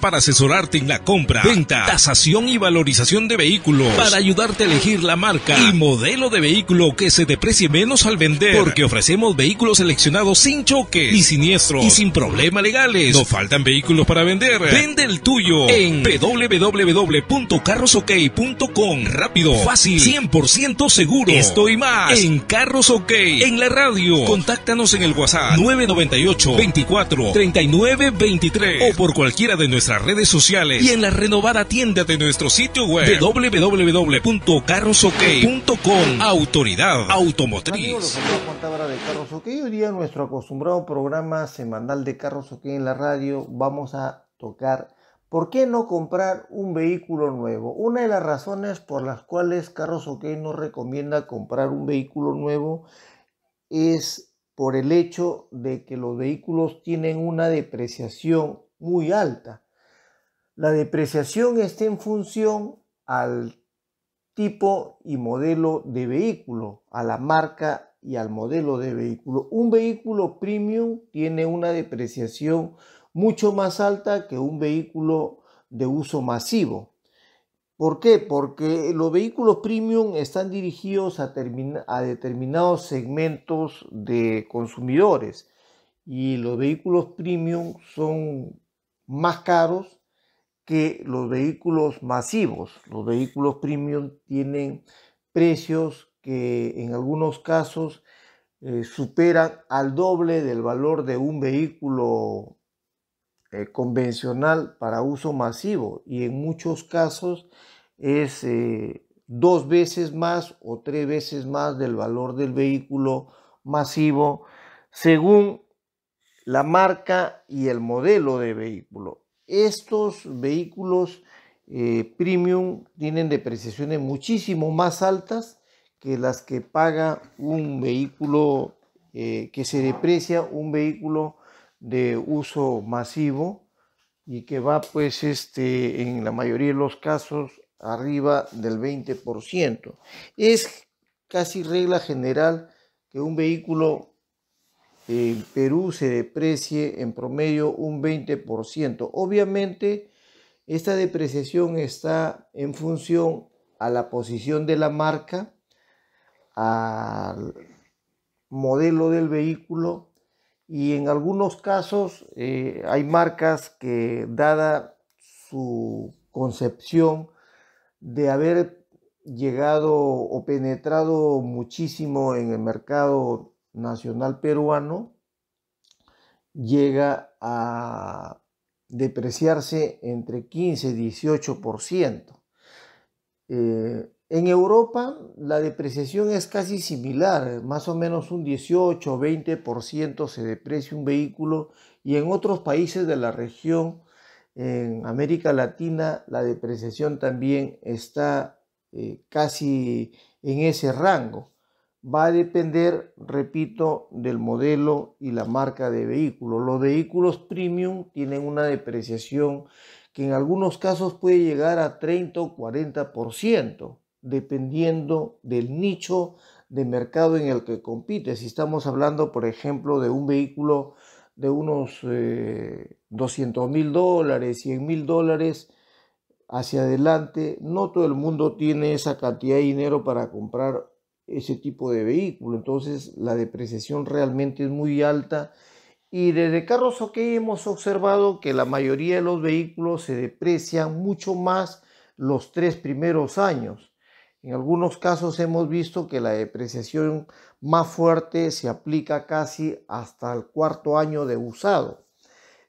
para asesorarte en la compra, venta, tasación y valorización de vehículos, para ayudarte a elegir la marca y modelo de vehículo que se deprecie menos al vender, porque ofrecemos vehículos seleccionados sin choque, ni siniestro y sin problemas legales. No faltan vehículos para vender. Vende el tuyo en www.carrosok.com. Rápido, fácil, 100% seguro. Estoy más en Carros OK en la radio. Contáctanos en el WhatsApp 998 24 39 o por cualquiera de nuestras redes sociales y en la renovada tienda de nuestro sitio web www.carrosok.com. Autoridad Automotriz. Hoy día nuestro acostumbrado programa semanal de Carros OK en la radio vamos a tocar ¿Por qué no comprar un vehículo nuevo? Una de las razones por las cuales Carros OK nos recomienda comprar un vehículo nuevo es por el hecho de que los vehículos tienen una depreciación muy alta. La depreciación está en función al tipo y modelo de vehículo, a la marca y al modelo de vehículo. Un vehículo premium tiene una depreciación mucho más alta que un vehículo de uso masivo. ¿Por qué? Porque los vehículos premium están dirigidos a, determinados segmentos de consumidores y los vehículos premium son más caros que los vehículos masivos, los vehículos premium, tienen precios que en algunos casos eh, superan al doble del valor de un vehículo eh, convencional para uso masivo y en muchos casos es eh, dos veces más o tres veces más del valor del vehículo masivo según la marca y el modelo de vehículo. Estos vehículos eh, premium tienen depreciaciones muchísimo más altas que las que paga un vehículo eh, que se deprecia un vehículo de uso masivo y que va pues este en la mayoría de los casos arriba del 20%. Es casi regla general que un vehículo en Perú se deprecie en promedio un 20%. Obviamente, esta depreciación está en función a la posición de la marca, al modelo del vehículo y en algunos casos eh, hay marcas que dada su concepción de haber llegado o penetrado muchísimo en el mercado nacional peruano llega a depreciarse entre 15 y 18%. Eh, en Europa la depreciación es casi similar, más o menos un 18 o 20% se deprecia un vehículo y en otros países de la región, en América Latina, la depreciación también está eh, casi en ese rango va a depender, repito, del modelo y la marca de vehículo. Los vehículos premium tienen una depreciación que en algunos casos puede llegar a 30 o 40%, dependiendo del nicho de mercado en el que compite. Si estamos hablando, por ejemplo, de un vehículo de unos 200 eh, mil dólares, 100 mil dólares, hacia adelante, no todo el mundo tiene esa cantidad de dinero para comprar ese tipo de vehículo. Entonces la depreciación realmente es muy alta. Y desde Carros OK hemos observado que la mayoría de los vehículos se deprecian mucho más los tres primeros años. En algunos casos hemos visto que la depreciación más fuerte se aplica casi hasta el cuarto año de usado.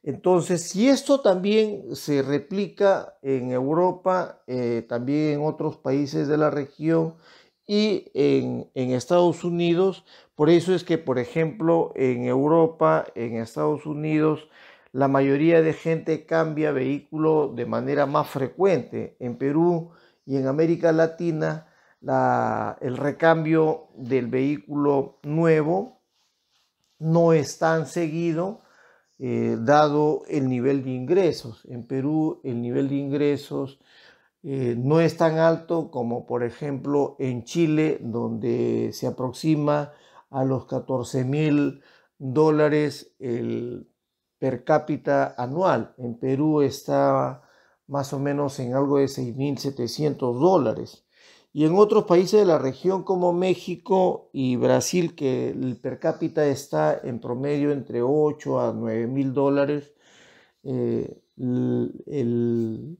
Entonces, si esto también se replica en Europa, eh, también en otros países de la región, y en, Estados Unidos. Por eso es que, por ejemplo, en Europa, en Estados Unidos, la mayoría de gente cambia vehículo de manera más frecuente. En Perú y en América Latina, el recambio del vehículo nuevo no es tan seguido. Eh, dado el nivel de ingresos. En Perú el nivel de ingresos eh, no es tan alto como por ejemplo en Chile, donde se aproxima a los 14 mil dólares el per cápita anual. En Perú está más o menos en algo de 6.700 dólares. Y en otros países de la región como México y Brasil, que el per cápita está en promedio entre 8 a 9 mil dólares, eh, el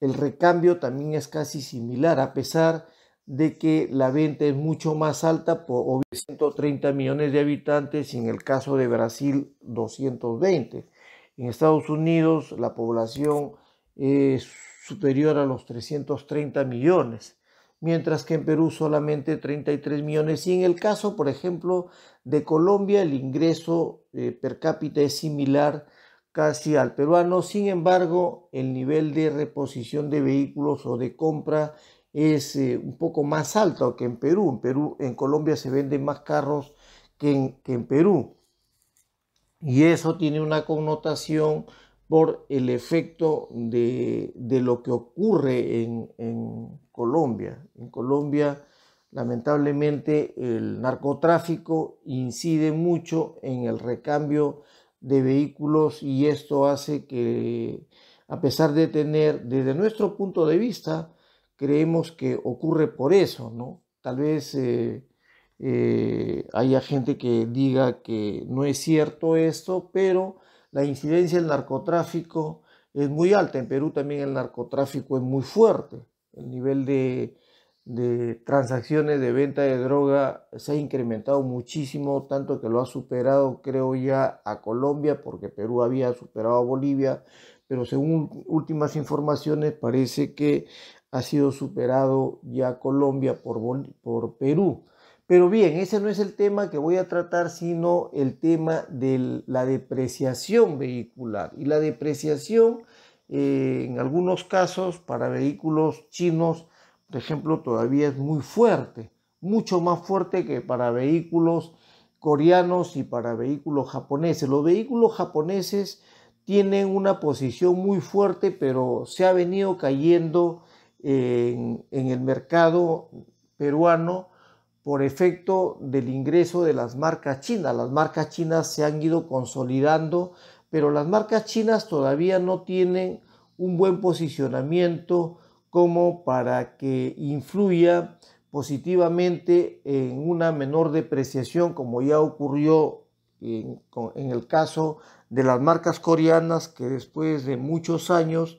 el recambio también es casi similar, a pesar de que la venta es mucho más alta por 130 millones de habitantes y en el caso de Brasil 220. En Estados Unidos la población es superior a los 330 millones, mientras que en Perú solamente 33 millones. Y en el caso, por ejemplo, de Colombia, el ingreso eh, per cápita es similar casi al peruano. Sin embargo, el nivel de reposición de vehículos o de compra es eh, un poco más alto que en Perú. En Perú, en Colombia se venden más carros que en, Perú. Y eso tiene una connotación por el efecto de, lo que ocurre en, en, Colombia. En Colombia, lamentablemente, el narcotráfico incide mucho en el recambio de vehículos y esto hace que, a pesar de tener, desde nuestro punto de vista, creemos que ocurre por eso, ¿no? Tal vez eh, eh, haya gente que diga que no es cierto esto, pero la incidencia del narcotráfico es muy alta. En Perú también el narcotráfico es muy fuerte. El nivel de de transacciones de venta de droga se ha incrementado muchísimo, tanto que lo ha superado, creo ya, a Colombia, porque Perú había superado a Bolivia, pero según últimas informaciones parece que ha sido superado ya Colombia por, por Perú. Pero bien, ese no es el tema que voy a tratar, sino el tema de la depreciación vehicular. Y la depreciación, eh, en algunos casos, para vehículos chinos, por ejemplo, todavía es muy fuerte, mucho más fuerte que para vehículos coreanos y para vehículos japoneses. Los vehículos japoneses tienen una posición muy fuerte, pero se ha venido cayendo en, en el mercado peruano por efecto del ingreso de las marcas chinas. Las marcas chinas se han ido consolidando, pero las marcas chinas todavía no tienen un buen posicionamiento como para que influya positivamente en una menor depreciación, como ya ocurrió en, el caso de las marcas coreanas que después de muchos años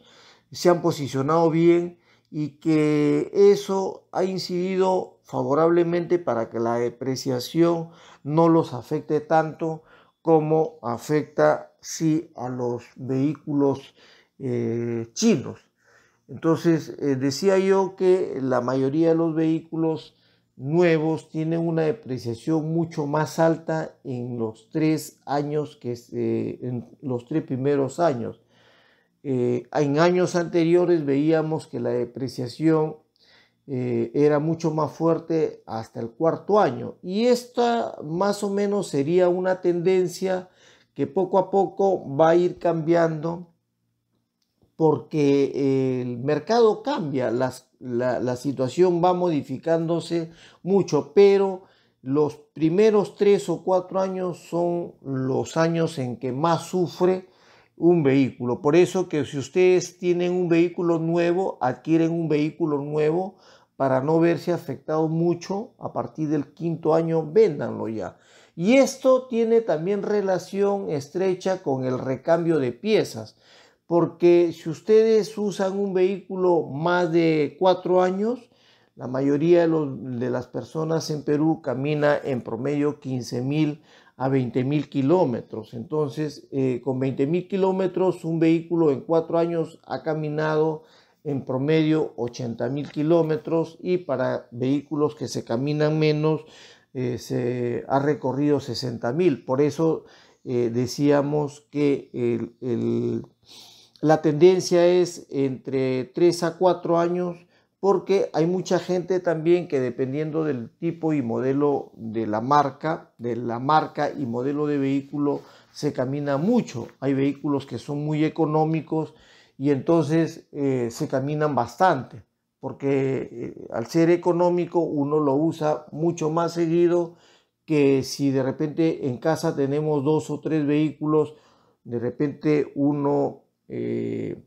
se han posicionado bien y que eso ha incidido favorablemente para que la depreciación no los afecte tanto como afecta sí a los vehículos eh, chinos. Entonces, eh, decía yo que la mayoría de los vehículos nuevos tienen una depreciación mucho más alta en los tres años que eh, en los tres primeros años. Eh, en años anteriores veíamos que la depreciación era mucho más fuerte hasta el cuarto año y esta más o menos sería una tendencia que poco a poco va a ir cambiando porque eh, el mercado cambia, la, situación va modificándose mucho, pero los primeros tres o cuatro años son los años en que más sufre un vehículo. Por eso que si ustedes tienen un vehículo nuevo, adquieren un vehículo nuevo para no verse afectado mucho a partir del quinto año, véndanlo ya. Y esto tiene también relación estrecha con el recambio de piezas porque si ustedes usan un vehículo más de cuatro años, la mayoría de, las personas en Perú camina en promedio 15 mil a 20.000 mil kilómetros. Entonces, eh, con 20.000 mil kilómetros, un vehículo en cuatro años ha caminado en promedio 80 mil kilómetros y para vehículos que se caminan menos, eh, se ha recorrido 60 mil. Por eso eh, decíamos que el la tendencia es entre 3 a 4 años porque hay mucha gente también que dependiendo del tipo y modelo de la marca, de la marca y modelo de vehículo, se camina mucho. Hay vehículos que son muy económicos y entonces eh, se caminan bastante, porque eh, al ser económico uno lo usa mucho más seguido que si de repente en casa tenemos dos o tres vehículos, de repente uno eh,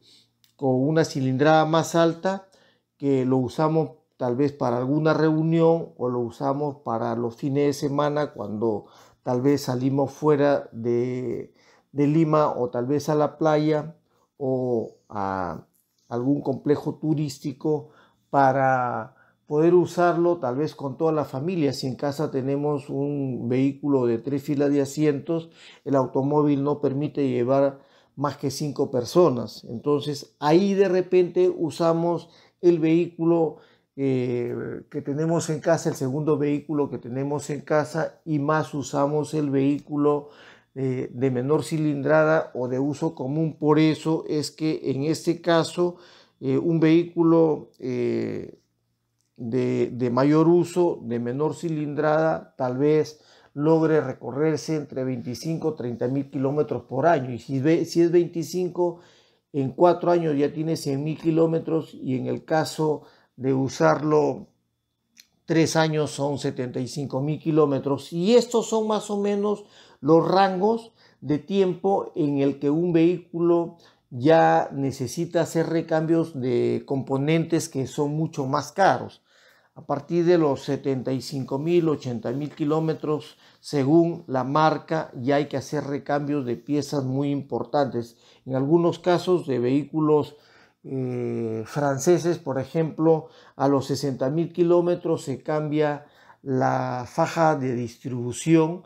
con una cilindrada más alta que lo usamos tal vez para alguna reunión o lo usamos para los fines de semana cuando tal vez salimos fuera de, de Lima o tal vez a la playa o a algún complejo turístico para poder usarlo tal vez con toda la familia. Si en casa tenemos un vehículo de tres filas de asientos, el automóvil no permite llevar más que cinco personas. Entonces ahí de repente usamos el vehículo eh, que tenemos en casa, el segundo vehículo que tenemos en casa y más usamos el vehículo eh, de menor cilindrada o de uso común. Por eso es que en este caso eh, un vehículo de, de mayor uso, de menor cilindrada, tal vez logre recorrerse entre 25 y 30 mil kilómetros por año. Y si, es 25, en cuatro años ya tiene 100 mil kilómetros y en el caso de usarlo tres años son 75 mil kilómetros. Y estos son más o menos los rangos de tiempo en el que un vehículo ya necesita hacer recambios de componentes que son mucho más caros a partir de los 75 mil, 80 mil kilómetros según la marca ya hay que hacer recambios de piezas muy importantes. En algunos casos de vehículos eh, franceses, por ejemplo, a los 60.000 mil kilómetros se cambia la faja de distribución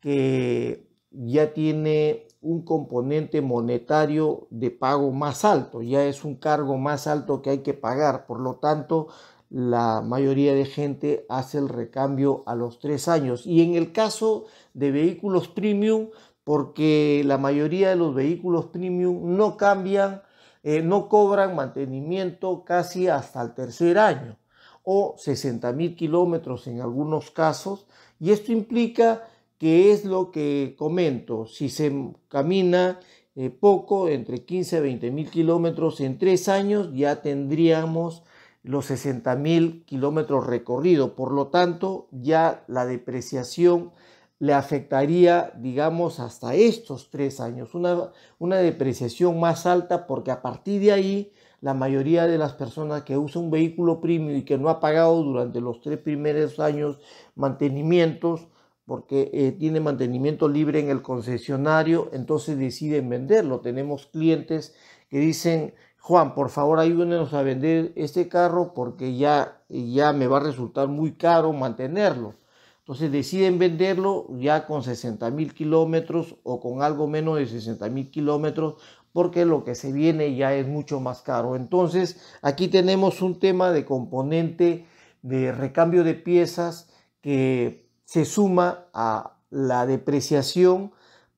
que ya tiene un componente monetario de pago más alto, ya es un cargo más alto que hay que pagar, por lo tanto la mayoría de gente hace el recambio a los tres años. Y en el caso de vehículos premium, porque la mayoría de los vehículos premium no cambian, eh, no cobran mantenimiento casi hasta el tercer año o 60 mil kilómetros en algunos casos. Y esto implica que es lo que comento, si se camina eh, poco, entre 15 a 20 mil kilómetros en tres años, ya tendríamos los 60 mil kilómetros recorridos. Por lo tanto, ya la depreciación le afectaría, digamos, hasta estos tres años. Una, una depreciación más alta porque a partir de ahí la mayoría de las personas que usa un vehículo premium y que no ha pagado durante los tres primeros años mantenimientos, porque eh, tiene mantenimiento libre en el concesionario, entonces deciden venderlo. Tenemos clientes que dicen Juan, por favor ayúdenos a vender este carro porque ya, ya me va a resultar muy caro mantenerlo. Entonces deciden venderlo ya con 60 mil kilómetros o con algo menos de 60 mil kilómetros porque lo que se viene ya es mucho más caro. Entonces aquí tenemos un tema de componente de recambio de piezas que se suma a la depreciación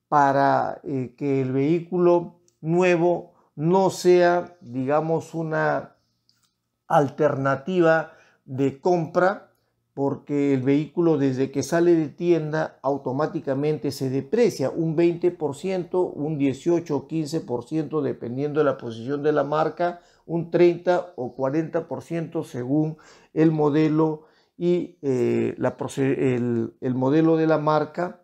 para eh, que el vehículo nuevo no sea, digamos, una alternativa de compra, porque el vehículo desde que sale de tienda automáticamente se deprecia un 20%, un 18 o 15% dependiendo de la posición de la marca, un 30 o 40% según el modelo y eh, el modelo de la marca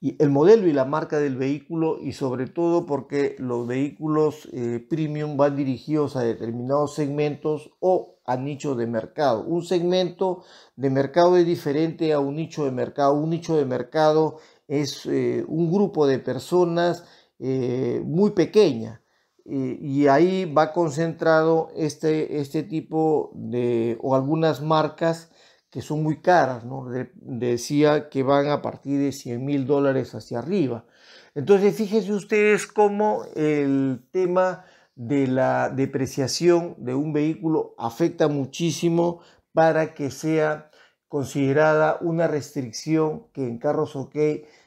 el modelo y la marca del vehículo y sobre todo porque los vehículos eh, premium van dirigidos a determinados segmentos o a nichos de mercado. Un segmento de mercado es diferente a un nicho de mercado. Un nicho de mercado es eh, un grupo de personas eh, muy pequeña y ahí va concentrado este, este tipo de o algunas marcas que son muy caras, ¿no? decía que van a partir de 100 mil dólares hacia arriba. Entonces, fíjense ustedes cómo el tema de la depreciación de un vehículo afecta muchísimo para que sea considerada una restricción que en Carros OK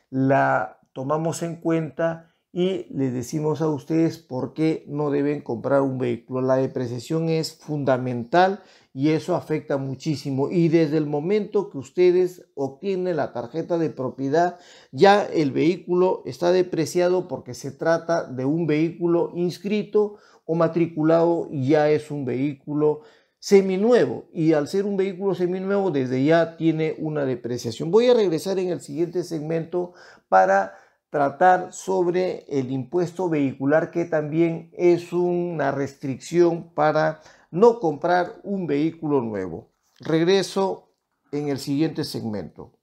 la tomamos en cuenta y le decimos a ustedes por qué no deben comprar un vehículo. La depreciación es fundamental y eso afecta muchísimo. Y desde el momento que ustedes obtienen la tarjeta de propiedad, ya el vehículo está depreciado porque se trata de un vehículo inscrito o matriculado y ya es un vehículo seminuevo y al ser un vehículo seminuevo desde ya tiene una depreciación. Voy a regresar en el siguiente segmento para tratar sobre el impuesto vehicular, que también es una restricción para no comprar un vehículo nuevo. Regreso en el siguiente segmento.